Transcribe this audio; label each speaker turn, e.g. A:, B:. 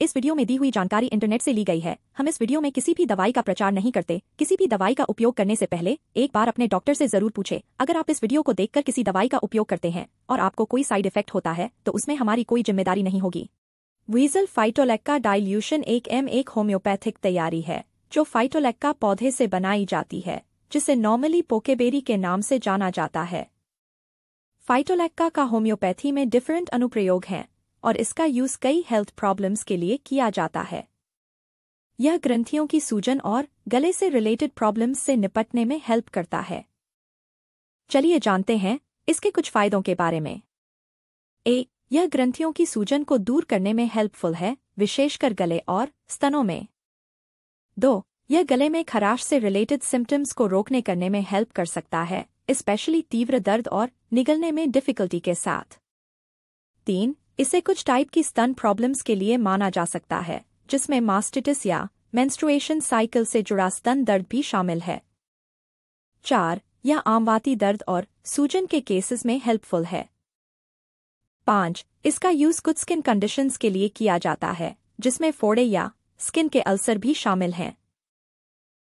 A: इस वीडियो में दी हुई जानकारी इंटरनेट से ली गई है हम इस वीडियो में किसी भी दवाई का प्रचार नहीं करते किसी भी दवाई का उपयोग करने से पहले एक बार अपने डॉक्टर से जरूर पूछे अगर आप इस वीडियो को देखकर किसी दवाई का उपयोग करते हैं और आपको कोई साइड इफेक्ट होता है तो उसमें हमारी कोई जिम्मेदारी नहीं होगी वीजल फाइटोलेक्का डायल्यूशन एक एम एक होम्योपैथिक तैयारी है जो फाइटोलेक्का पौधे से बनाई जाती है जिसे नॉर्मली पोकेबेरी के नाम से जाना जाता है फाइटोलैक्का का होम्योपैथी में डिफरेंट अनुप्रयोग हैं और इसका यूज कई हेल्थ प्रॉब्लम्स के लिए किया जाता है यह ग्रंथियों की सूजन और गले से रिलेटेड प्रॉब्लम्स से निपटने में हेल्प करता है चलिए जानते हैं इसके कुछ फायदों के बारे में ए यह ग्रंथियों की सूजन को दूर करने में हेल्पफुल है विशेषकर गले और स्तनों में दो यह गले में खराश से रिलेटेड सिम्टम्स को रोकने करने में हेल्प कर सकता है स्पेशली तीव्र दर्द और निगलने में डिफिकल्टी के साथ तीन इसे कुछ टाइप की स्तन प्रॉब्लम्स के लिए माना जा सकता है जिसमें मास्टिटिस या मेंस्ट्रुएशन साइकिल से जुड़ा स्तन दर्द भी शामिल है चार यह आमवाती दर्द और सूजन के केसेस में हेल्पफुल है पांच इसका यूज कुछ स्किन कंडीशंस के लिए किया जाता है जिसमें फोड़े या स्किन के अल्सर भी शामिल हैं